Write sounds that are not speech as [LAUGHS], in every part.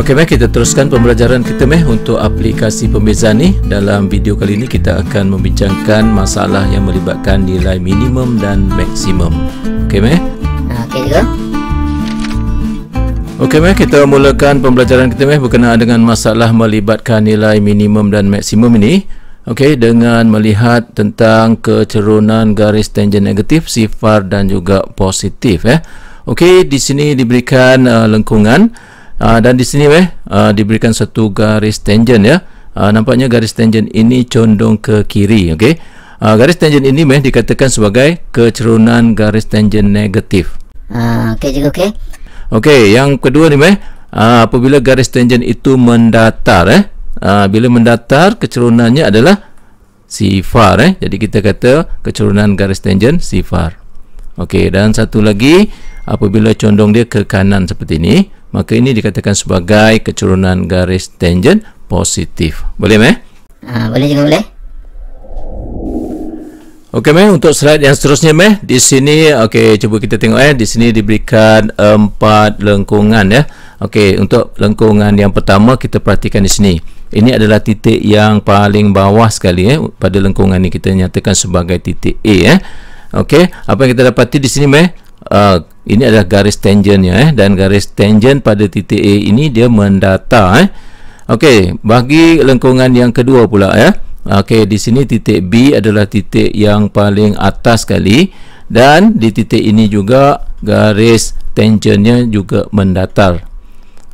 Okey, baik kita teruskan pembelajaran kita meh untuk aplikasi pembezaan ni. Dalam video kali ini kita akan membincangkan masalah yang melibatkan nilai minimum dan maksimum. Okey meh? Okey juga. Okey meh, kita mulakan pembelajaran kita meh berkenaan dengan masalah melibatkan nilai minimum dan maksimum ini. Okey, dengan melihat tentang kecerunan garis tangen negatif, sifar dan juga positif eh. Okey, di sini diberikan uh, lengkungan. Ah, dan di sini eh uh, diberikan satu garis tangent ya. Uh, nampaknya garis tangent ini condong ke kiri, okey. garis tangent ini meh dikatakan sebagai kecerunan garis tangent negatif. Ah, uh, okey okey. Okey, yang kedua ni meh apabila garis tangent itu mendatar eh. Uh, bila mendatar kecerunannya adalah sifar eh. Jadi kita kata kecerunan garis tangent sifar. Okey, dan satu lagi apabila condong dia ke kanan seperti ini maka ini dikatakan sebagai kecurunan garis tangen positif. Boleh meh? Ah boleh juga boleh. Okey meh untuk slide yang seterusnya meh di sini okey cuba kita tengok eh di sini diberikan empat lengkungan ya. Okey untuk lengkungan yang pertama kita perhatikan di sini. Ini adalah titik yang paling bawah sekali eh pada lengkungan ini kita nyatakan sebagai titik A eh. Okey apa yang kita dapati di sini meh Ah, ini adalah garis tangentnya eh dan garis tangent pada titik A ini dia mendata eh. Okey, bagi lengkungan yang kedua pula ya. Eh. Okey, di sini titik B adalah titik yang paling atas sekali dan di titik ini juga garis tangentnya juga mendatar.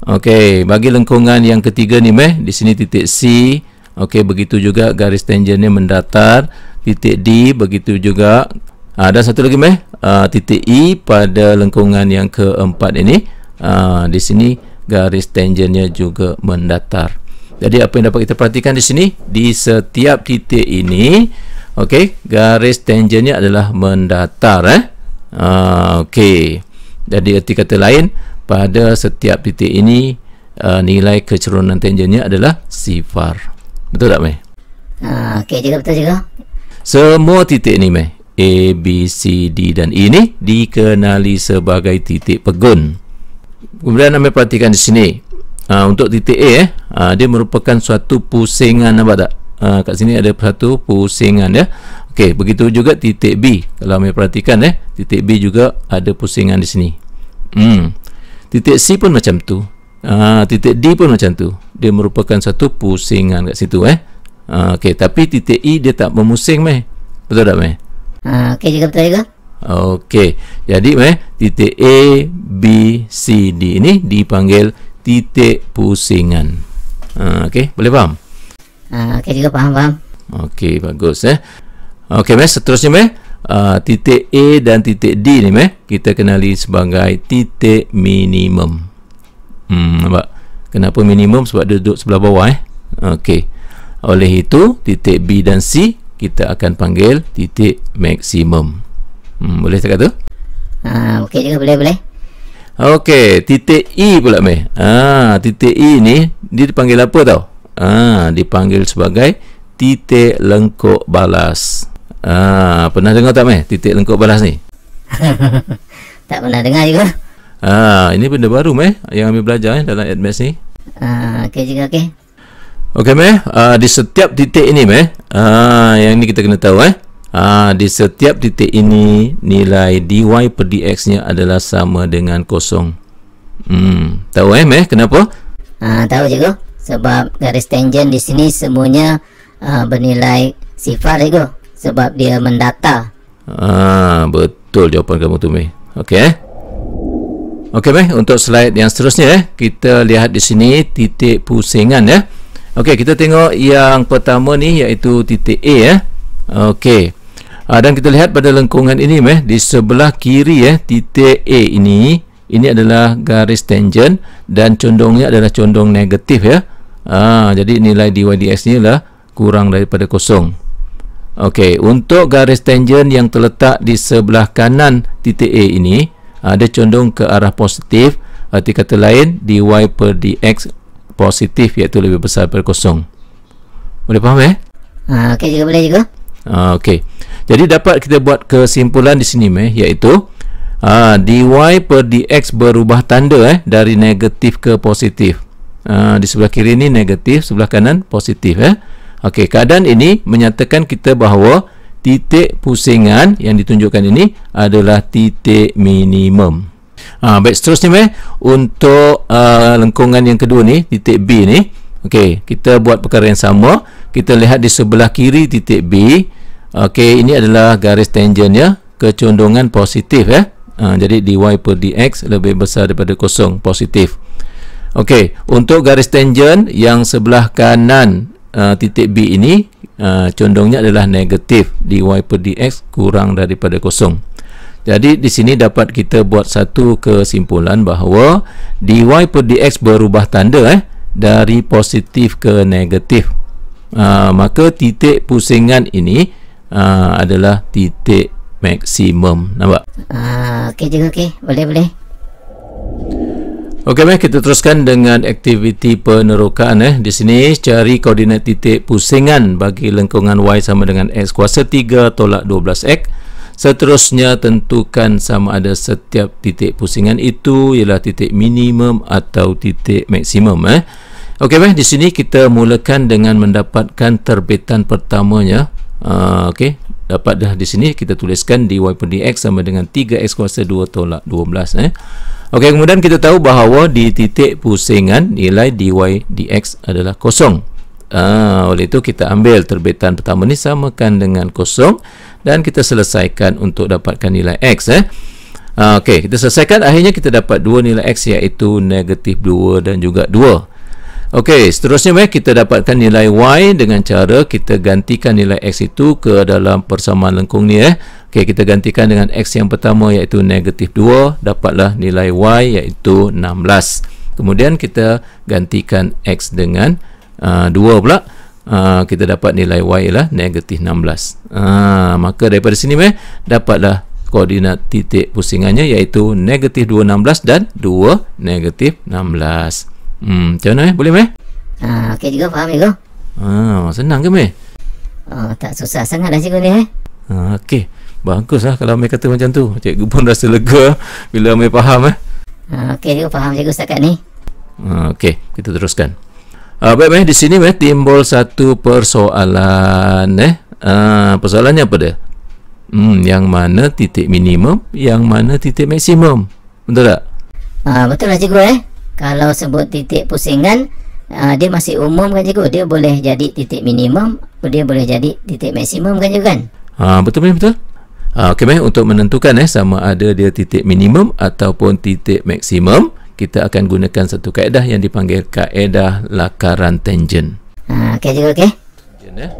Okey, bagi lengkungan yang ketiga ni meh, di sini titik C, okey begitu juga garis tangentnya mendatar, titik D begitu juga Uh, dan satu lagi meh uh, titik E pada lengkungan yang keempat ini uh, di sini garis tangennya juga mendatar. Jadi apa yang dapat kita perhatikan di sini di setiap titik ini okey garis tangennya adalah mendatar eh. Uh, okey. Jadi erti kata lain pada setiap titik ini uh, nilai kecerunan tangennya adalah sifar. Betul tak meh? Uh, okey juga betul juga. Semua titik ini meh A, B, C, D dan E ini dikenali sebagai titik pegun. Kemudian anda perhatikan di sini. Uh, untuk titik A eh, uh, dia merupakan suatu pusingan nampak tak? Uh, kat sini ada satu pusingan ya. Okey, begitu juga titik B. Kalau anda perhatikan eh, titik B juga ada pusingan di sini. Hmm. Titik C pun macam tu. Uh, titik D pun macam tu. Dia merupakan satu pusingan kat situ eh. Uh, Okey, tapi titik E dia tak memusing meh. Betul tak meh? Ha, okey juga betul juga. Okey. Jadi eh titik A B C D ini dipanggil titik pusingan. Ha, okey, boleh faham? Ha, okey juga faham, faham. Okey, bagus eh. Okey, meh seterusnya meh uh, titik A dan titik D ni meh kita kenali sebagai titik minimum. Hmm, nampak? Kenapa minimum? Sebab dia duduk sebelah bawah eh. Okey. Oleh itu, titik B dan C kita akan panggil titik maksimum. Hmm, boleh tak tu? Ha, okey juga boleh boleh. Okey, titik E pula meh. Ah, ha, titik E ni dia dipanggil apa tau? Ah, ha, dipanggil sebagai titik lengkok balas. Ah, ha, pernah dengar tak meh titik lengkok balas ni? [LAUGHS] tak pernah dengar juga. Ah, ha, ini benda baru meh yang kami belajar eh dalam admes ni. Ah, ha, okey juga okey. Okey meh, uh, di setiap titik ini meh, uh, yang ini kita kena tahu eh. Uh, di setiap titik ini nilai dy per dx-nya adalah sama dengan kosong. Hmm, tahu eh meh kenapa? Ah, uh, tahu cikgu. Sebab garis tangent di sini semuanya uh, bernilai sifar cikgu. Sebab dia mendata. Ah, uh, betul jawapan kamu tu meh. Okey. Eh. Okey meh, untuk slide yang seterusnya eh, kita lihat di sini titik pusingan ya. Eh. Okey, kita tengok yang pertama ni iaitu titik A eh. Okey. Uh, dan kita lihat pada lengkungan ini meh di sebelah kiri eh titik A ini ini adalah garis tangent dan condongnya adalah condong negatif ya. Ah, jadi nilai dydx ni lah kurang daripada kosong. Okey, untuk garis tangent yang terletak di sebelah kanan titik A ini ada ah, condong ke arah positif. Arti kata lain dy per dx positif iaitu lebih besar daripada kosong boleh faham eh? Uh, ah, ok juga boleh juga uh, ah, ok jadi dapat kita buat kesimpulan di sini meh iaitu uh, dy per dx berubah tanda eh dari negatif ke positif uh, di sebelah kiri ni negatif sebelah kanan positif eh ok keadaan ini menyatakan kita bahawa titik pusingan yang ditunjukkan ini adalah titik minimum Ha, baik seterusnya meh untuk uh, lengkungan yang kedua ni titik B ni. Okey, kita buat perkara yang sama. Kita lihat di sebelah kiri titik B. Okey, ini adalah garis tangentnya kecondongan positif ya. Ha, jadi dy per dx lebih besar daripada kosong positif. Okey, untuk garis tangent yang sebelah kanan uh, titik B ini uh, condongnya adalah negatif dy per dx kurang daripada kosong. Jadi di sini dapat kita buat satu kesimpulan bahawa dy per dx berubah tanda eh dari positif ke negatif. Uh, maka titik pusingan ini uh, adalah titik maksimum. Nampak? Ah, uh, okey juga okey. Boleh boleh. Okey, meh kita teruskan dengan aktiviti penerokaan eh. Di sini cari koordinat titik pusingan bagi lengkungan y sama dengan x kuasa 3 tolak 12x. Seterusnya tentukan sama ada setiap titik pusingan itu ialah titik minimum atau titik maksimum eh. Okey meh di sini kita mulakan dengan mendapatkan terbitan pertamanya. Uh, Okey dapat dah di sini kita tuliskan di y per dx sama dengan 3x kuasa 2 tolak 12 eh. Okey kemudian kita tahu bahawa di titik pusingan nilai dy dx adalah kosong. Ah oleh itu kita ambil terbitan pertama ni samakan dengan kosong dan kita selesaikan untuk dapatkan nilai X eh. Ah, okey, kita selesaikan akhirnya kita dapat dua nilai X iaitu negatif 2 dan juga 2 Okey, seterusnya eh, kita dapatkan nilai Y dengan cara kita gantikan nilai X itu ke dalam persamaan lengkung ni eh. Okey, kita gantikan dengan X yang pertama iaitu negatif 2 Dapatlah nilai Y iaitu 16 Kemudian kita gantikan X dengan uh, ah, 2 pula uh, kita dapat nilai y ialah negatif 16 uh, ah, maka daripada sini meh dapatlah koordinat titik pusingannya iaitu negatif 2 16 dan 2 negatif 16 hmm, macam mana meh boleh meh uh, ah, ok juga faham juga uh, senang ke meh oh, tak susah sangat dah cikgu ni eh uh, ok bagus lah kalau meh kata macam tu cikgu pun [LAUGHS] rasa lega bila meh faham eh uh, ok juga faham cikgu setakat ni uh, ok kita teruskan Uh, baik, baik, di sini baik, timbul satu persoalan. Eh. Uh, persoalannya apa dia? Hmm, yang mana titik minimum, yang mana titik maksimum. Betul tak? Uh, betul lah cikgu eh. Kalau sebut titik pusingan, uh, dia masih umum kan cikgu? Dia boleh jadi titik minimum, dia boleh jadi titik maksimum kan juga? kan? Uh, betul, betul, betul. Uh, okay, baik, untuk menentukan eh, sama ada dia titik minimum ataupun titik maksimum, kita akan gunakan satu kaedah yang dipanggil kaedah lakaran tangent. Ha, okey juga okey. Tangent eh.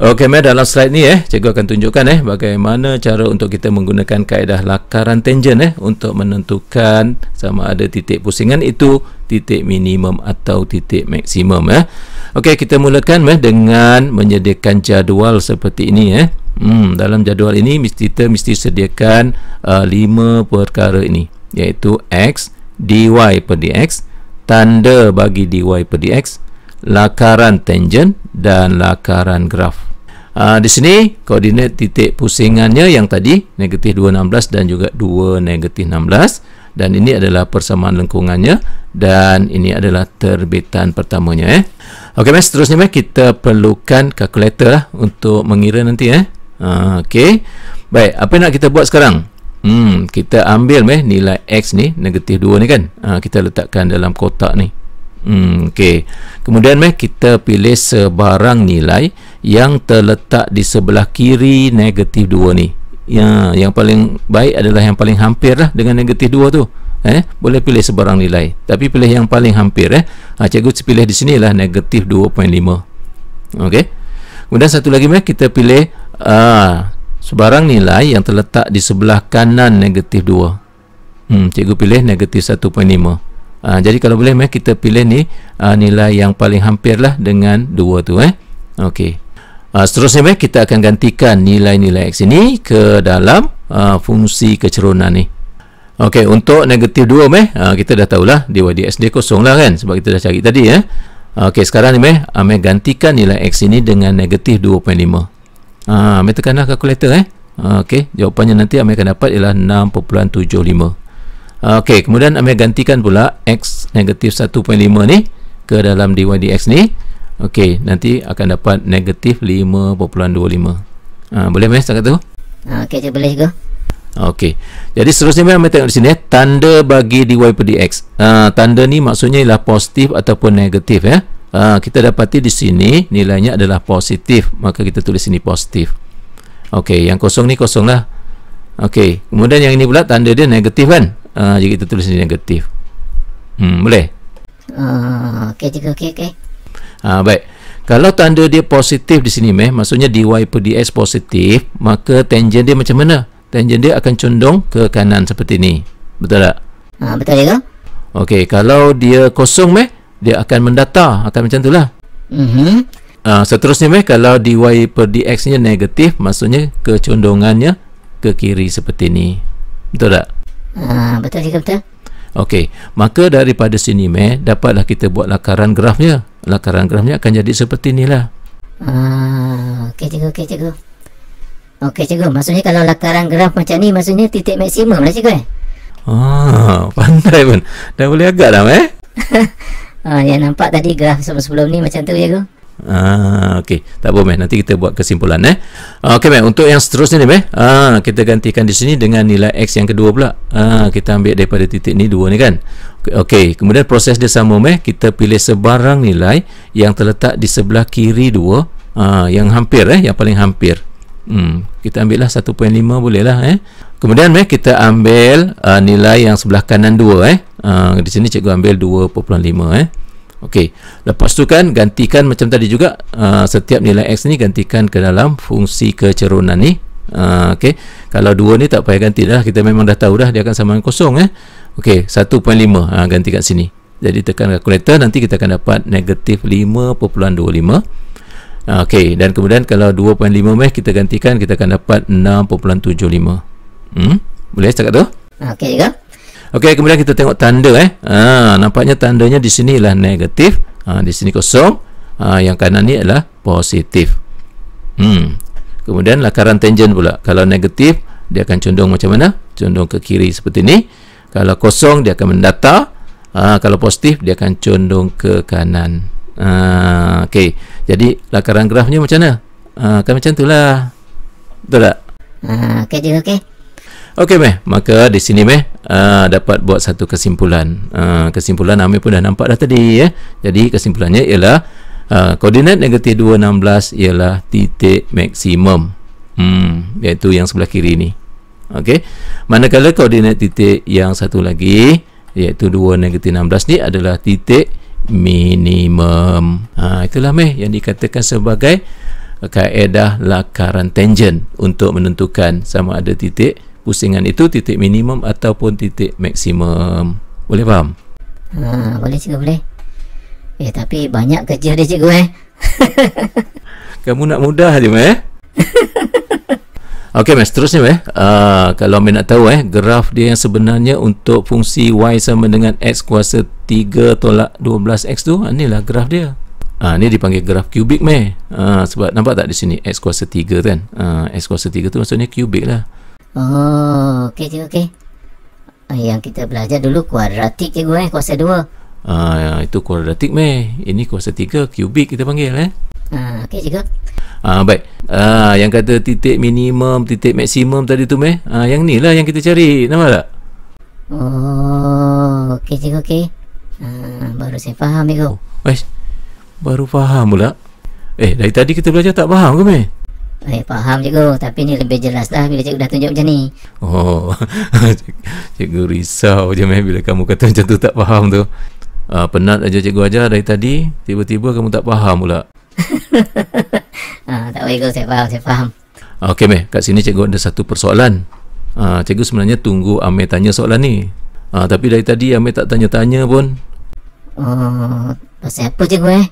Okey, meh dalam slide ni eh, cikgu akan tunjukkan eh bagaimana cara untuk kita menggunakan kaedah lakaran tangent eh untuk menentukan sama ada titik pusingan itu titik minimum atau titik maksimum eh. Okey, kita mulakan meh dengan menyediakan jadual seperti ini eh. Hmm, dalam jadual ini mesti kita mesti sediakan uh, lima perkara ini iaitu x dy per dx tanda bagi dy per dx lakaran tangen dan lakaran graf ha, di sini koordinat titik pusingannya yang tadi negatif 2,16 dan juga 2 negatif 16 dan ini adalah persamaan lengkungannya dan ini adalah terbitan pertamanya eh. ok mas seterusnya mas kita perlukan kalkulator lah untuk mengira nanti eh. ha, ah, ok baik apa yang nak kita buat sekarang Hmm, kita ambil meh nilai x ni negatif 2 ni kan. Ha, kita letakkan dalam kotak ni. Hmm, okey. Kemudian meh kita pilih sebarang nilai yang terletak di sebelah kiri negatif 2 ni. Ya, yang paling baik adalah yang paling hampir lah dengan negatif 2 tu. Eh, boleh pilih sebarang nilai, tapi pilih yang paling hampir eh. Ha, cikgu pilih di sinilah negatif 2.5. Okey. Kemudian satu lagi meh kita pilih a ah, sebarang nilai yang terletak di sebelah kanan negatif 2 hmm, cikgu pilih negatif 1.5 uh, ah, jadi kalau boleh meh, kita pilih ni uh, nilai yang paling hampir lah dengan 2 tu eh. ok uh, ah, seterusnya meh, kita akan gantikan nilai-nilai x ini ke dalam uh, fungsi kecerunan ni ok untuk negatif 2 meh, uh, kita dah tahulah dia di SD kosong lah kan sebab kita dah cari tadi eh. Okey sekarang ni meh, uh, gantikan nilai x ini dengan negatif 2.5 Ha, meter kanan lah kalkulator eh. Ha, Okey, jawapannya nanti Amir akan dapat ialah 6.75. Ha, Okey, kemudian Amir gantikan pula x negatif 1.5 ni ke dalam dy dx ni. Okey, nanti akan dapat negatif 5.25. Ha, boleh meh setakat tu? Ha, okey, je boleh ke? Okey. Jadi seterusnya memang tengok di sini eh tanda bagi dy per dx. Uh, ha, tanda ni maksudnya ialah positif ataupun negatif ya. Eh? Ha, kita dapati di sini nilainya adalah positif maka kita tulis ini positif okey yang kosong ni kosonglah okey kemudian yang ini pula tanda dia negatif kan uh, jadi kita tulis ini negatif hmm boleh okey uh, ah, okey okey okey ha, baik kalau tanda dia positif di sini meh maksudnya dy per dx positif maka tangent dia macam mana tangent dia akan condong ke kanan seperti ini betul tak uh, betul juga okey kalau dia kosong meh dia akan mendata akan macam itulah mm-hmm. ha, seterusnya meh kalau dy per dx nya negatif maksudnya kecondongannya ke kiri seperti ini betul tak uh, betul juga betul Okey, maka daripada sini meh dapatlah kita buat lakaran grafnya. Lakaran grafnya akan jadi seperti inilah. Ah, okey cikgu, okey cikgu. Okey cikgu, maksudnya kalau lakaran graf macam ni maksudnya titik maksimum lah cikgu eh. Ah, [LAUGHS] pandai pun. Dah boleh agak dah meh. [LAUGHS] uh, yang nampak tadi graf sebelum-sebelum ni macam tu je tu. Ah okay. tak apa meh nanti kita buat kesimpulan eh. Ah, okey meh untuk yang seterusnya ni meh. Ah kita gantikan di sini dengan nilai x yang kedua pula. Ah kita ambil daripada titik ni dua ni kan. Okay. kemudian proses dia sama meh. Kita pilih sebarang nilai yang terletak di sebelah kiri dua. Ah yang hampir eh, yang paling hampir. Hmm, kita ambil lah 1.5 boleh lah eh. Kemudian meh kita ambil uh, nilai yang sebelah kanan 2 eh uh, di sini cikgu ambil 2.5 eh okey lepas tu kan gantikan macam tadi juga uh, setiap nilai x ni gantikan ke dalam fungsi kecerunan ni Uh, ah, okay. kalau 2 ni tak payah ganti dah kita memang dah tahu dah dia akan sama dengan kosong eh? ok 1.5 uh, ganti kat sini jadi tekan kalkulator nanti kita akan dapat negatif 5.25 uh, ok dan kemudian kalau 2.5 meh kita gantikan kita akan dapat 6.75 hmm? boleh cakap tu? ok juga Okey, kemudian kita tengok tanda eh. Ha, nampaknya tandanya di sini ialah negatif. Ha, di sini kosong. Ha, yang kanan ni adalah positif. Hmm. Kemudian lakaran tangent pula. Kalau negatif, dia akan condong macam mana? Condong ke kiri seperti ini. Kalau kosong, dia akan mendata. Ha, kalau positif, dia akan condong ke kanan. Ha, Okey. Jadi, lakaran grafnya macam mana? Ha, kan macam itulah. Betul tak? Ha, okey, okey. Okey meh, maka di sini meh uh, dapat buat satu kesimpulan. Uh, kesimpulan kami pun dah nampak dah tadi ya. Eh. Jadi kesimpulannya ialah uh, koordinat negatif 2 16 ialah titik maksimum. Hmm, iaitu yang sebelah kiri ni. Okey. Manakala koordinat titik yang satu lagi iaitu 2 negatif 16 ni adalah titik minimum. Ha, itulah meh yang dikatakan sebagai kaedah lakaran tangen untuk menentukan sama ada titik pusingan itu titik minimum ataupun titik maksimum boleh faham? Ha, boleh cikgu boleh eh tapi banyak kerja dia cikgu eh [LAUGHS] kamu nak mudah je eh [LAUGHS] Okey mas, seterusnya eh. Uh, kalau mai nak tahu eh, graf dia yang sebenarnya untuk fungsi y sama dengan x kuasa 3 tolak 12x tu, ah, inilah graf dia. Ah ni dipanggil graf kubik meh. Uh, sebab nampak tak di sini x kuasa 3 kan? Uh, x kuasa 3 tu maksudnya kubik lah. Oh, okey cikgu okey. Ah, yang kita belajar dulu kuadratik cikgu eh, kuasa dua. Ah, ya, itu kuadratik meh. Ini kuasa tiga, kubik kita panggil eh. Ah, uh, okey cikgu. Ah, baik. Ah, yang kata titik minimum, titik maksimum tadi tu meh. Ah, yang ni lah yang kita cari. Nampak tak? Oh, okey cikgu okey. Ah, baru saya faham cikgu. Oh, eh, baru faham pula. Eh, dari tadi kita belajar tak faham ke meh? Eh, faham cikgu Tapi ni lebih jelas dah Bila cikgu dah tunjuk macam ni Oh [LAUGHS] Cikgu risau je meh Bila kamu kata macam tu tak faham tu uh, Penat aja cikgu aja dari tadi Tiba-tiba kamu tak faham pula uh, [LAUGHS] Tak boleh saya faham Saya faham Okey meh Kat sini cikgu ada satu persoalan uh, Cikgu sebenarnya tunggu Amir tanya soalan ni uh, Tapi dari tadi Amir tak tanya-tanya pun Oh Pasal apa cikgu eh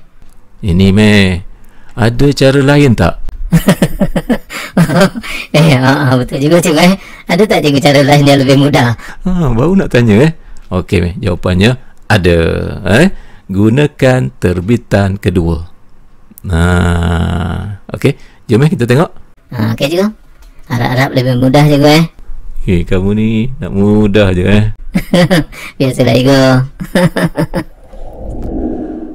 Ini meh Ada cara lain tak? [LAUGHS] Ya [LAUGHS] eh, ah, ah, betul juga cikgu eh Ada tak cikgu cara lain yang lebih mudah ha, Baru nak tanya eh Okey jawapannya ada eh? Gunakan terbitan kedua ha, Okey jom eh kita tengok ha, Okey cikgu Harap-harap lebih mudah cikgu eh Okey kamu ni nak mudah je eh [LAUGHS] Biasalah cikgu [LAUGHS]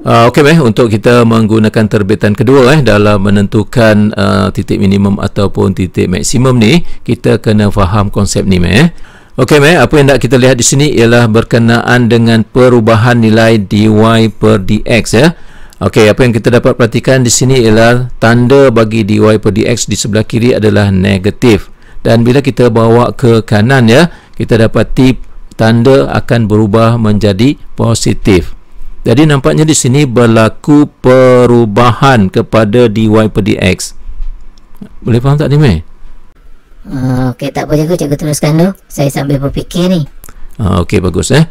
Uh, Okey meh untuk kita menggunakan terbitan kedua eh dalam menentukan uh, titik minimum ataupun titik maksimum ni kita kena faham konsep ni meh. Okey meh apa yang nak kita lihat di sini ialah berkenaan dengan perubahan nilai dy per dx ya. Okey apa yang kita dapat perhatikan di sini ialah tanda bagi dy per dx di sebelah kiri adalah negatif dan bila kita bawa ke kanan ya kita dapat tip tanda akan berubah menjadi positif. Jadi nampaknya di sini berlaku perubahan kepada DY per DX. Boleh faham tak ni, Mei? Uh, ah, Okey, tak apa cikgu. Cikgu teruskan dulu. Saya sambil berfikir ni. Uh, Okey, bagus eh.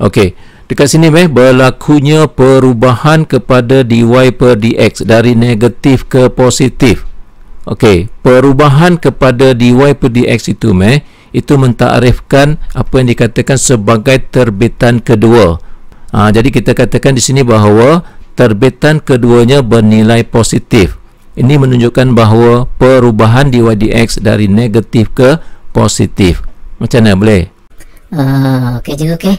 Okey, dekat sini Mei, berlakunya perubahan kepada DY per DX dari negatif ke positif. Okey, perubahan kepada DY per DX itu Mei, itu mentakrifkan apa yang dikatakan sebagai terbitan kedua. Ha, jadi kita katakan di sini bahawa terbitan keduanya bernilai positif. Ini menunjukkan bahawa perubahan di DYDX dari negatif ke positif. Macam mana boleh? Uh, okey juga okey.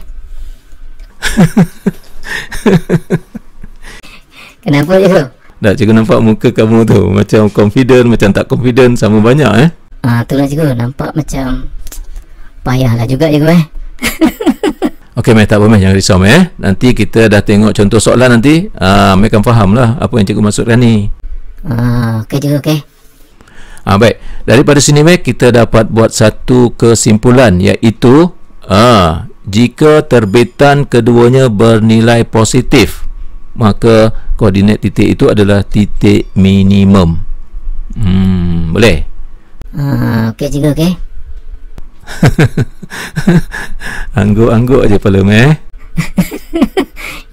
[LAUGHS] Kenapa itu? Tak cikgu nampak muka kamu tu macam confident macam tak confident sama banyak eh. Ah uh, itulah cikgu nampak macam payahlah juga cikgu eh. [LAUGHS] Okey, meh tak apa meh jangan risau meh. Nanti kita dah tengok contoh soalan nanti, ah uh, meh akan fahamlah apa yang cikgu maksudkan ni. Ah, okey juga okey. Ah uh, baik. Daripada sini meh kita dapat buat satu kesimpulan iaitu ah uh, jika terbitan keduanya bernilai positif, maka koordinat titik itu adalah titik minimum. Hmm, boleh? Ah, uh, okey juga okey. [LAUGHS] Angguk-angguk je kepala eh? [LAUGHS] me.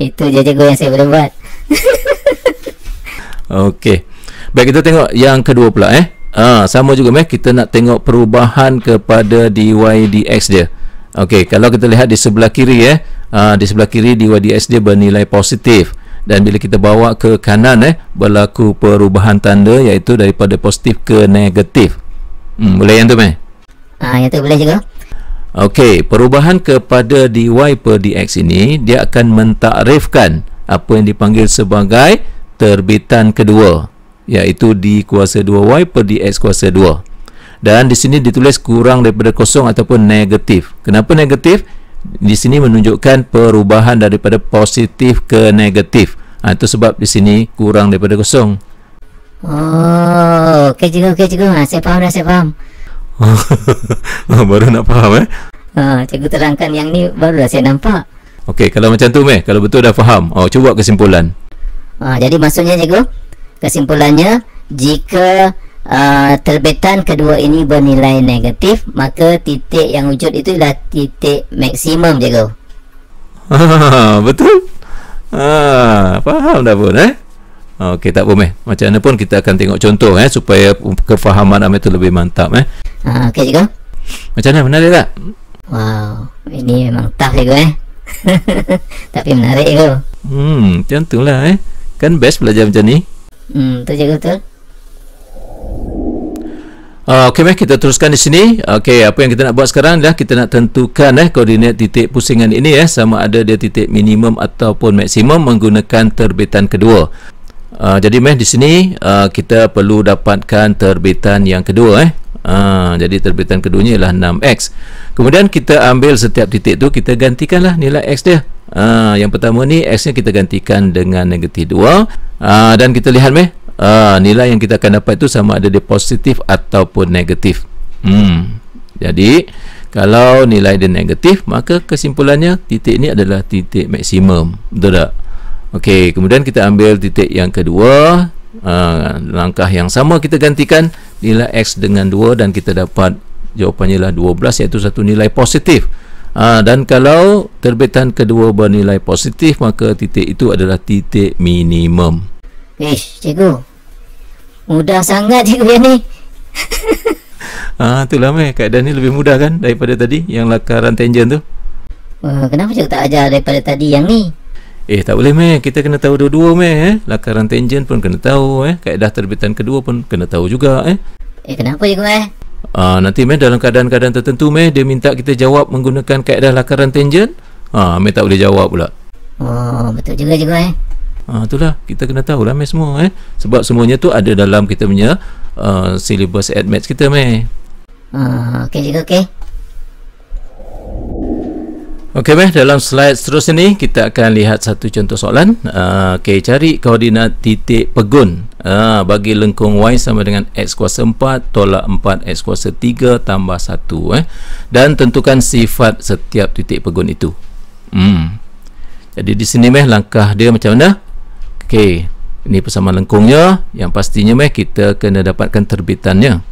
Itu je jago yang saya boleh buat. [LAUGHS] Okey. Baik kita tengok yang kedua pula eh. Ah, sama juga meh kita nak tengok perubahan kepada DYDX dia. Okey, kalau kita lihat di sebelah kiri eh, ah, di sebelah kiri DYDX dia bernilai positif dan bila kita bawa ke kanan eh berlaku perubahan tanda iaitu daripada positif ke negatif. Hmm, boleh yang tu meh? ha, yang tu boleh juga Okey, perubahan kepada DY per DX ini dia akan mentakrifkan apa yang dipanggil sebagai terbitan kedua iaitu di kuasa 2Y per DX kuasa 2 dan di sini ditulis kurang daripada kosong ataupun negatif kenapa negatif? di sini menunjukkan perubahan daripada positif ke negatif ha, itu sebab di sini kurang daripada kosong Oh, okey juga, okey juga. Ha, saya faham dah, saya faham. Oh. [LAUGHS] Oh, baru nak faham eh? Ha, cikgu terangkan yang ni baru dah saya nampak. Okey, kalau macam tu meh, kalau betul dah faham. Oh, cuba kesimpulan. Ha, jadi maksudnya cikgu, kesimpulannya jika uh, terbitan kedua ini bernilai negatif, maka titik yang wujud itu adalah titik maksimum cikgu. Ha, [LAUGHS] betul? Ha, faham dah pun eh? Okey tak apa meh. Macam mana pun kita akan tengok contoh eh supaya kefahaman ame tu lebih mantap eh. Ha uh, okey juga. Macam mana menarik tak? Wow, ini memang tough juga eh. [LAUGHS] Tapi menarik juga. Hmm, tentulah eh. Kan best belajar macam ni. Hmm, tu je betul. Uh, Okey meh kita teruskan di sini. Okey apa yang kita nak buat sekarang adalah kita nak tentukan eh koordinat titik pusingan ini eh sama ada dia titik minimum ataupun maksimum menggunakan terbitan kedua. Uh, jadi meh di sini uh, kita perlu dapatkan terbitan yang kedua eh. Uh, jadi terbitan keduanya ialah 6x. Kemudian kita ambil setiap titik tu kita gantikanlah nilai x dia. Uh, yang pertama ni x nya kita gantikan dengan negatif 2 uh, dan kita lihat meh uh, nilai yang kita akan dapat tu sama ada dia positif ataupun negatif. Hmm. Jadi kalau nilai dia negatif maka kesimpulannya titik ni adalah titik maksimum. Betul tak? Okey, kemudian kita ambil titik yang kedua. Uh, langkah yang sama kita gantikan nilai X dengan 2 dan kita dapat jawapannya ialah 12 iaitu satu nilai positif. Uh, dan kalau terbitan kedua bernilai positif maka titik itu adalah titik minimum. Eh, cikgu. Mudah sangat cikgu ya ni. [LAUGHS] Ah, tu itulah meh kaedah ni lebih mudah kan daripada tadi yang lakaran tangent tu. Uh, kenapa cikgu tak ajar daripada tadi yang ni? Eh tak boleh meh kita kena tahu dua-dua meh eh. Lakaran tangent pun kena tahu eh. Kaedah terbitan kedua pun kena tahu juga eh. Eh kenapa juga eh? Ah nanti meh dalam keadaan-keadaan tertentu meh dia minta kita jawab menggunakan kaedah lakaran tangent. Ah meh tak boleh jawab pula. Oh betul juga juga eh. Ah itulah kita kena tahu lah meh semua eh. Sebab semuanya tu ada dalam kita punya uh, syllabus admits kita meh. Ah uh, okey cikgu okey. Okey, meh dalam slide seterusnya ini kita akan lihat satu contoh soalan. Uh, Okey, cari koordinat titik pegun uh, bagi lengkung y sama dengan x kuasa 4 tolak 4 x kuasa 3 tambah 1 eh. Dan tentukan sifat setiap titik pegun itu. Hmm. Jadi di sini meh langkah dia macam mana? Okey. Ini persamaan lengkungnya yang pastinya meh kita kena dapatkan terbitannya.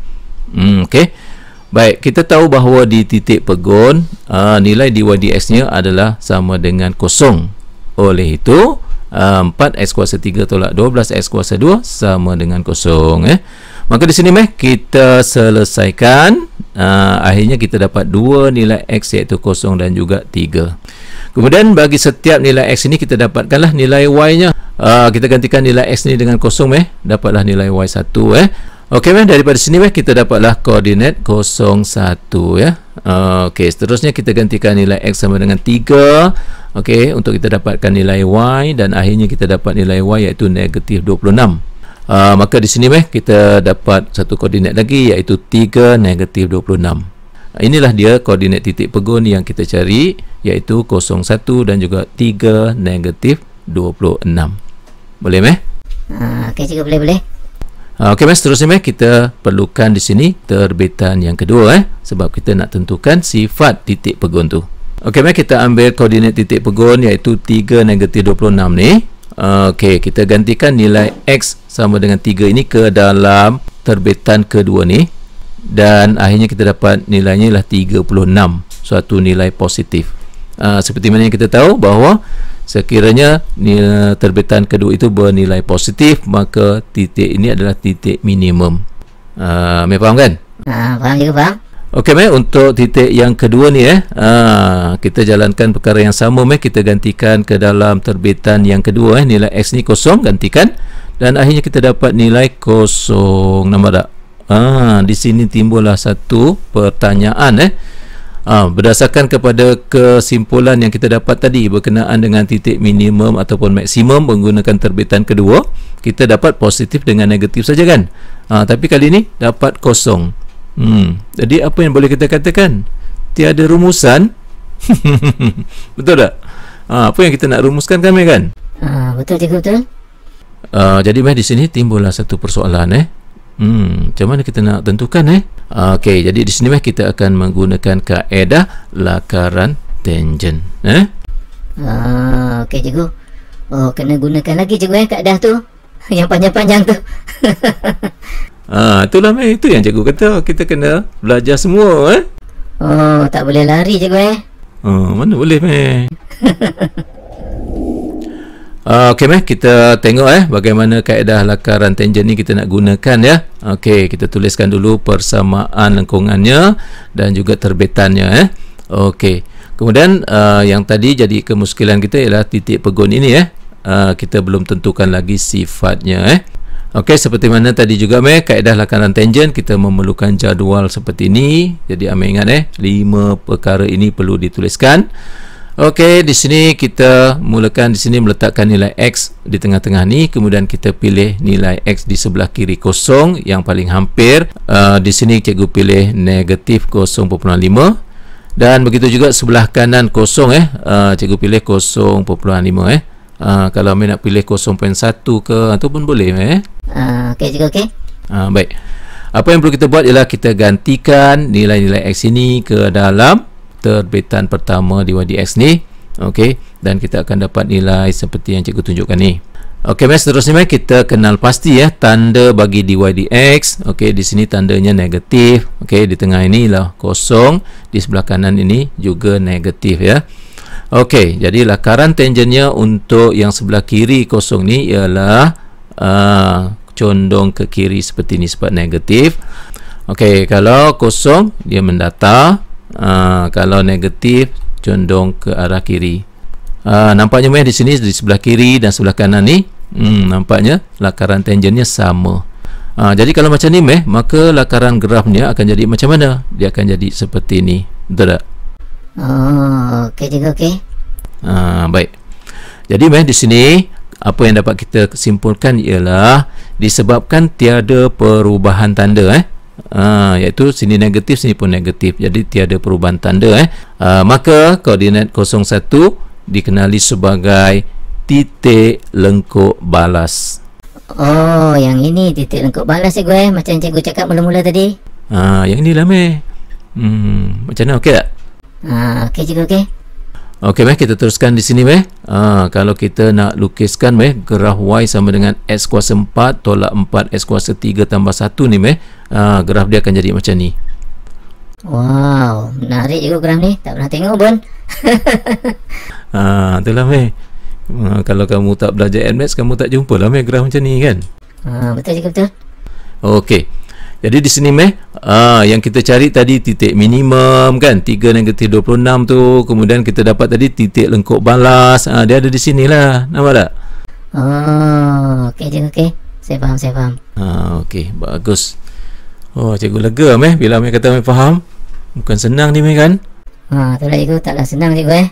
Hmm, okey. Baik, kita tahu bahawa di titik pegun uh, nilai DYDX-nya adalah sama dengan kosong. Oleh itu, uh, ah, 4X kuasa 3 tolak 12X kuasa 2 sama dengan kosong. Eh. Maka di sini meh kita selesaikan. Uh, akhirnya kita dapat dua nilai X iaitu kosong dan juga 3. Kemudian bagi setiap nilai X ini kita dapatkanlah nilai Y-nya. Uh, kita gantikan nilai X ini dengan kosong. meh Dapatlah nilai Y1. Eh. Okey weh daripada sini weh kita dapatlah koordinat 0,1 ya. Uh, Okey seterusnya kita gantikan nilai x sama dengan 3. Okey untuk kita dapatkan nilai y dan akhirnya kita dapat nilai y iaitu negatif 26. Uh, ah, maka di sini weh kita dapat satu koordinat lagi iaitu 3 negatif 26. Inilah dia koordinat titik pegun yang kita cari iaitu 01 dan juga 3 negatif 26. Boleh meh? Ah, uh, okey cikgu boleh boleh. Ah, okey, mas terusnya mas kita perlukan di sini terbitan yang kedua eh sebab kita nak tentukan sifat titik pegun tu. Okey, mas kita ambil koordinat titik pegun iaitu tiga negatif dua puluh enam ni. Ah, okey, kita gantikan nilai x sama dengan tiga ini ke dalam terbitan kedua ni dan akhirnya kita dapat nilainya tiga puluh enam, suatu nilai positif. Uh, seperti mana yang kita tahu bahawa sekiranya terbitan kedua itu bernilai positif maka titik ini adalah titik minimum uh, ah, Mek faham kan? Uh, faham juga faham Okey Mek untuk titik yang kedua ni eh uh, kita jalankan perkara yang sama Mek kita gantikan ke dalam terbitan yang kedua eh nilai X ni kosong gantikan dan akhirnya kita dapat nilai kosong nampak tak? Ah, di sini timbullah satu pertanyaan eh. Ha, berdasarkan kepada kesimpulan yang kita dapat tadi berkenaan dengan titik minimum ataupun maksimum menggunakan terbitan kedua, kita dapat positif dengan negatif saja kan? Ha, tapi kali ini dapat kosong. Hmm. Jadi apa yang boleh kita katakan? Tiada rumusan. [LAUGHS] betul tak? Ha, apa yang kita nak rumuskan kami kan? Ha, betul juga betul. Uh, jadi meh di sini timbullah satu persoalan eh. Hmm, macam mana kita nak tentukan eh? Okey, jadi di sini eh, kita akan menggunakan kaedah lakaran tangent. Eh? Ah, okey cikgu. Oh, kena gunakan lagi cikgu eh kaedah tu. [LAUGHS] Yang panjang-panjang tu. [LAUGHS] ah, itulah meh, itu yang cikgu kata kita kena belajar semua eh. Oh, tak boleh lari cikgu eh. Oh, mana boleh meh. Uh, Okey meh kita tengok eh bagaimana kaedah lakaran tangent ni kita nak gunakan ya. Uh, Okey, kita tuliskan dulu persamaan lengkungannya dan juga terbitannya eh. Okey. Kemudian uh, yang tadi jadi kemuskilan kita ialah titik pegun ini eh. Uh, kita belum tentukan lagi sifatnya eh. Okey, seperti mana tadi juga meh kaedah lakaran tangent kita memerlukan jadual seperti ini. Jadi ambil ingat eh, lima perkara ini perlu dituliskan. Okey, di sini kita mulakan di sini meletakkan nilai x di tengah-tengah ni, kemudian kita pilih nilai x di sebelah kiri kosong yang paling hampir. Uh, di sini cikgu pilih negatif 0.5 dan begitu juga sebelah kanan kosong eh, uh, cikgu pilih 0.5 eh. Uh, kalau nak pilih 0.1 ke ataupun boleh eh. Ah, okey, cikgu okay. Uh, ah, baik. Apa yang perlu kita buat ialah kita gantikan nilai-nilai x ini ke dalam terbitan pertama di YDX ni okey dan kita akan dapat nilai seperti yang cikgu tunjukkan ni okey mes seterusnya mes kita kenal pasti ya tanda bagi di YDX okey di sini tandanya negatif okey di tengah ini lah kosong di sebelah kanan ini juga negatif ya okey jadi lakaran tangentnya untuk yang sebelah kiri kosong ni ialah uh, condong ke kiri seperti ni sebab negatif Okey, kalau kosong dia mendatar, uh, kalau negatif condong ke arah kiri uh, nampaknya meh di sini di sebelah kiri dan sebelah kanan ni hmm, nampaknya lakaran tangentnya sama uh, jadi kalau macam ni meh maka lakaran grafnya akan jadi macam mana dia akan jadi seperti ni betul tak oh, ok juga ok uh, baik jadi meh di sini apa yang dapat kita simpulkan ialah disebabkan tiada perubahan tanda eh ha, iaitu sini negatif sini pun negatif jadi tiada perubahan tanda eh ha, maka koordinat 01 dikenali sebagai titik lengkuk balas oh yang ini titik lengkuk balas ya gue eh? macam cikgu cakap mula-mula tadi ah ha, yang ini lah meh hmm macam mana okey tak ah ha, okey cikgu okey Okey, meh kita teruskan di sini meh. Ha, kalau kita nak lukiskan meh gerah y sama dengan x kuasa 4 tolak 4 x kuasa 3 tambah 1 ni meh. Ha, gerah dia akan jadi macam ni. Wow, menarik juga gerah ni. Tak pernah tengok pun. ha, [LAUGHS] itulah meh. Ha, kalau kamu tak belajar NMAX, kamu tak jumpa lah meh gerah macam ni kan. Ha, betul juga betul. Okey. Jadi di sini meh ah yang kita cari tadi titik minimum kan 3 negatif 26 tu kemudian kita dapat tadi titik lengkok balas ah dia ada di sinilah nampak tak? Oh okey cikgu okey saya faham saya faham. Ah okey bagus. Oh cikgu lega meh bila meh kata meh faham. Bukan senang ni meh kan? Ha tu lah cikgu taklah senang cikgu eh.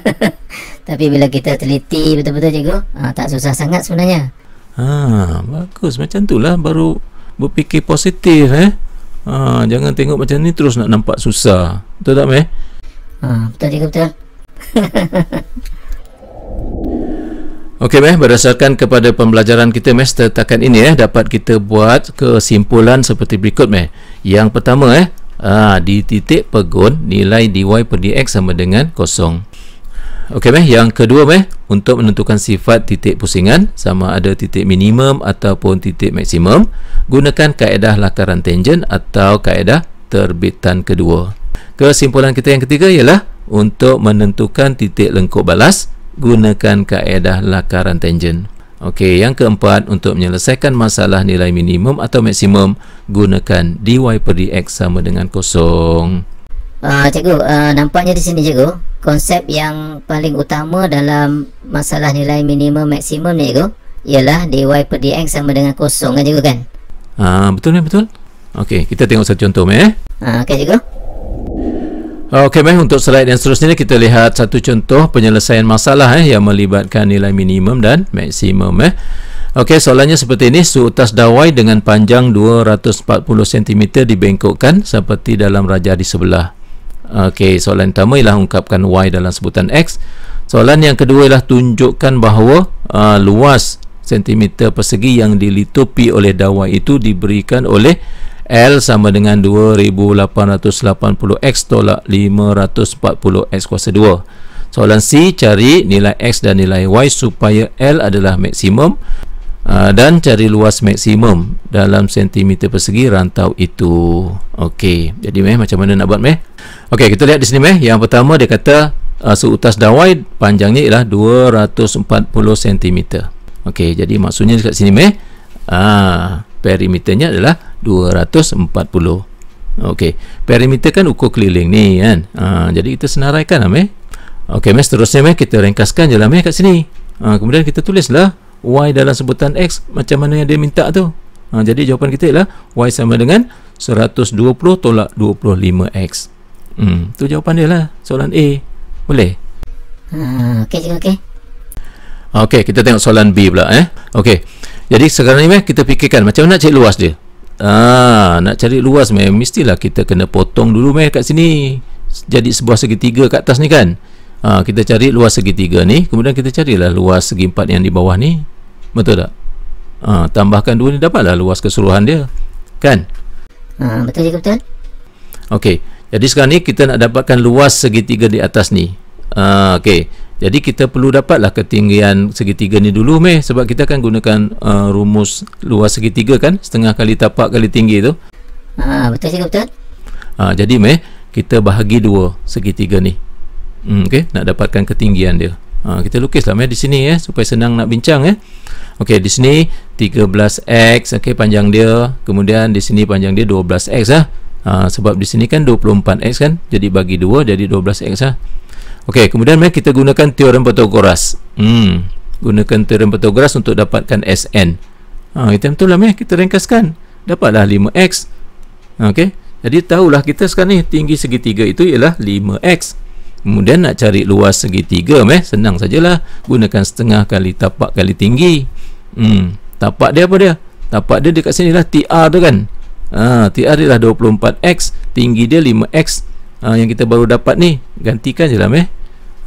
[LAUGHS] Tapi bila kita teliti betul-betul cikgu ah tak susah sangat sebenarnya. Ah bagus macam itulah baru berfikir positif eh ha, jangan tengok macam ni terus nak nampak susah betul tak meh ha, betul juga betul [LAUGHS] Okey meh berdasarkan kepada pembelajaran kita meh setakat ini eh dapat kita buat kesimpulan seperti berikut meh. Yang pertama eh ha, di titik pegun nilai dy per dx sama dengan kosong. Okey meh, yang kedua meh untuk menentukan sifat titik pusingan sama ada titik minimum ataupun titik maksimum, gunakan kaedah lakaran tangen atau kaedah terbitan kedua. Kesimpulan kita yang ketiga ialah untuk menentukan titik lengkup balas, gunakan kaedah lakaran tangen. Okey, yang keempat untuk menyelesaikan masalah nilai minimum atau maksimum, gunakan dy per dx sama dengan kosong. Ah, cikgu, uh, nampaknya di sini cikgu, konsep yang paling utama dalam masalah nilai minimum maksimum ni cikgu, ialah dy per dx sama dengan kosong kan cikgu kan? uh, betul ni betul. Okey, kita tengok satu contoh meh. Ah uh, okey cikgu. Okey meh untuk slide yang seterusnya kita lihat satu contoh penyelesaian masalah eh yang melibatkan nilai minimum dan maksimum eh. Okey, soalannya seperti ini, suhu utas dawai dengan panjang 240 cm dibengkokkan seperti dalam rajah di sebelah Okey, soalan pertama ialah ungkapkan y dalam sebutan x. Soalan yang kedua ialah tunjukkan bahawa uh, luas sentimeter persegi yang dilitupi oleh dawai itu diberikan oleh L sama dengan 2880x tolak 540x kuasa 2. Soalan C, cari nilai x dan nilai y supaya L adalah maksimum. Ah, dan cari luas maksimum dalam sentimeter persegi rantau itu. Okey, jadi meh macam mana nak buat meh? Okey, kita lihat di sini meh. Yang pertama dia kata uh, ah, seutas dawai panjangnya ialah 240 cm. Okey, jadi maksudnya dekat sini meh ah uh, perimeternya adalah 240. Okey, perimeter kan ukur keliling ni kan. Uh, jadi kita senaraikan lah meh. Okey, meh seterusnya meh kita ringkaskan jelah meh kat sini. Uh, kemudian kita tulislah Y dalam sebutan X macam mana yang dia minta tu ha, jadi jawapan kita ialah Y sama dengan 120 tolak 25X hmm, tu jawapan dia lah soalan A boleh? Hmm, ok cikgu ok ok kita tengok soalan B pula eh. ok jadi sekarang ni meh, kita fikirkan macam mana nak cari luas dia Ah, nak cari luas meh, mestilah kita kena potong dulu meh kat sini jadi sebuah segitiga kat atas ni kan ha, kita cari luas segitiga ni kemudian kita carilah luas segi empat yang di bawah ni betul tak ha, tambahkan dua ni dapatlah luas keseluruhan dia kan ha, betul juga betul ok jadi sekarang ni kita nak dapatkan luas segitiga di atas ni ha, ok jadi kita perlu dapatlah ketinggian segitiga ni dulu meh sebab kita akan gunakan uh, rumus luas segitiga kan setengah kali tapak kali tinggi tu ha, betul juga betul ha, jadi meh kita bahagi dua segitiga ni hmm, okay? nak dapatkan ketinggian dia ha, kita lah, ya, di sini ya, supaya senang nak bincang ya. Eh. ok di sini 13x okay, panjang dia kemudian di sini panjang dia 12x ya. Ah. ha, sebab di sini kan 24x kan jadi bagi 2 jadi 12x ya. ok kemudian ya, kita gunakan teorem Pythagoras. Hmm, gunakan teorem Pythagoras untuk dapatkan SN ha, kita betul lah ya, kita ringkaskan dapatlah 5x ha, ok jadi tahulah kita sekarang ni tinggi segitiga itu ialah 5x. Kemudian nak cari luas segitiga meh senang sajalah gunakan setengah kali tapak kali tinggi. Hmm, tapak dia apa dia? Tapak dia dekat sinilah TR tu kan. Ha, TR dia lah 24x, tinggi dia 5x. Ha, yang kita baru dapat ni, gantikan je lah meh.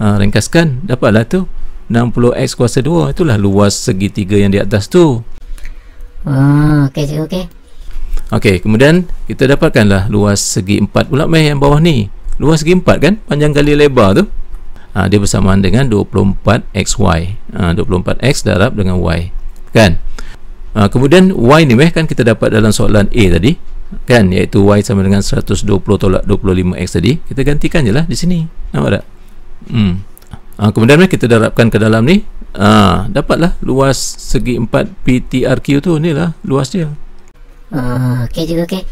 Ha, ringkaskan, dapatlah tu. 60x kuasa 2 itulah luas segitiga yang di atas tu. Ah, okey okey. Okey, kemudian kita dapatkanlah luas segi 4 pula meh yang bawah ni luas segi 4 kan panjang kali lebar tu ha, dia bersamaan dengan 24xy ha, 24x darab dengan y kan ha, kemudian y ni meh kan kita dapat dalam soalan A tadi kan iaitu y sama dengan 120 tolak 25x tadi kita gantikan je lah di sini nampak tak hmm. ha, kemudian meh kita darabkan ke dalam ni ha, dapatlah luas segi 4 PTRQ tu ni lah luas dia Oh, ah, okay juga okay.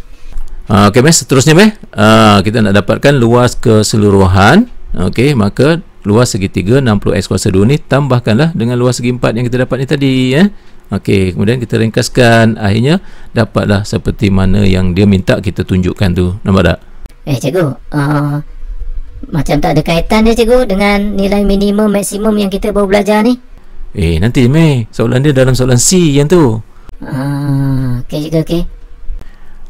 Ah, okey, meh. Seterusnya, meh. Ah, uh, kita nak dapatkan luas keseluruhan. Okey, maka luas segitiga 60X kuasa 2 ni tambahkanlah dengan luas segi 4 yang kita dapat ni tadi. Eh. Okey, kemudian kita ringkaskan. Akhirnya, dapatlah seperti mana yang dia minta kita tunjukkan tu. Nampak tak? Eh, cikgu. Uh... Macam tak ada kaitan dia cikgu dengan nilai minimum maksimum yang kita baru belajar ni Eh nanti meh. soalan dia dalam soalan C yang tu Haa, uh, ok cikgu, ok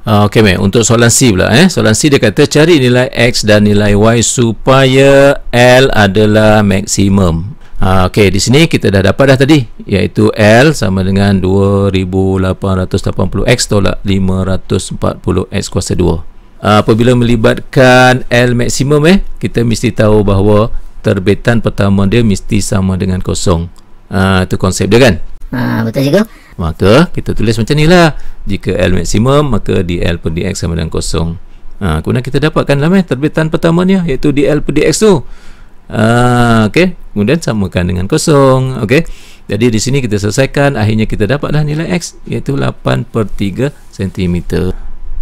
Ah, okay, meh. Untuk soalan C pula, eh. Soalan C dia kata cari nilai X dan nilai Y supaya L adalah maksimum. Ha, Okey, di sini kita dah dapat dah tadi. Iaitu L sama dengan 2880X tolak 540X kuasa 2. Ha, ah, apabila melibatkan L maksimum, eh. Kita mesti tahu bahawa terbitan pertama dia mesti sama dengan kosong. Itu konsep dia kan? Ha, betul juga maka kita tulis macam ni lah. jika L maksimum maka DL per DX sama dengan kosong ha, kemudian kita dapatkan dalam eh, terbitan pertamanya iaitu DL per DX tu ha, ok kemudian samakan dengan kosong ok jadi di sini kita selesaikan akhirnya kita dapatlah nilai X iaitu 8 per 3 cm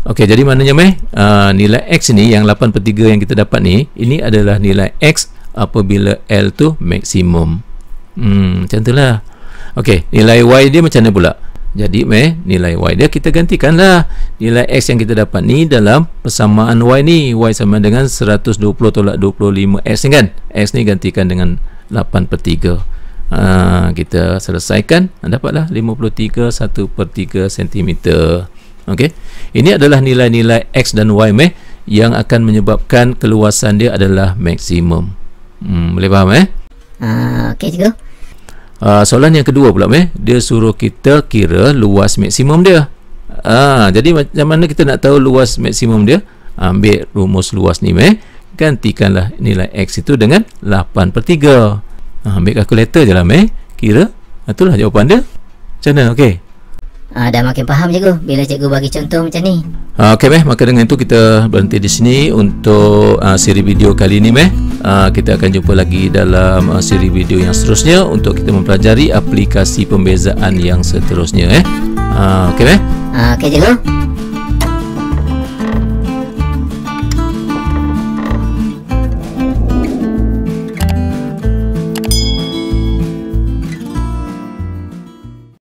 ok jadi maknanya meh ha, nilai X ni yang 8 per 3 yang kita dapat ni ini adalah nilai X apabila L tu maksimum hmm, macam itulah Okey, nilai y dia macam mana pula? Jadi meh nilai y dia kita gantikan lah nilai x yang kita dapat ni dalam persamaan y ni y sama dengan 120 tolak 25 x ni kan x ni gantikan dengan 8 per 3 uh, ha, kita selesaikan dapatlah 53 1 per 3 cm ok ini adalah nilai-nilai x dan y meh yang akan menyebabkan keluasan dia adalah maksimum hmm, boleh faham eh uh, ah, ok cikgu Ah, soalan yang kedua pula eh dia suruh kita kira luas maksimum dia ha, jadi macam mana kita nak tahu luas maksimum dia ambil rumus luas ni eh gantikanlah nilai x itu dengan 8/3 ha, ah, ambil kalkulator je lah eh kira itulah jawapan dia macam mana okey Ha, dah makin faham cikgu bila cikgu bagi contoh macam ni. Ha, Okey meh, maka dengan itu kita berhenti di sini untuk uh, siri video kali ini meh. Uh, kita akan jumpa lagi dalam uh, siri video yang seterusnya untuk kita mempelajari aplikasi pembezaan yang seterusnya eh. Uh, Okey meh. Ha, Okey cikgu.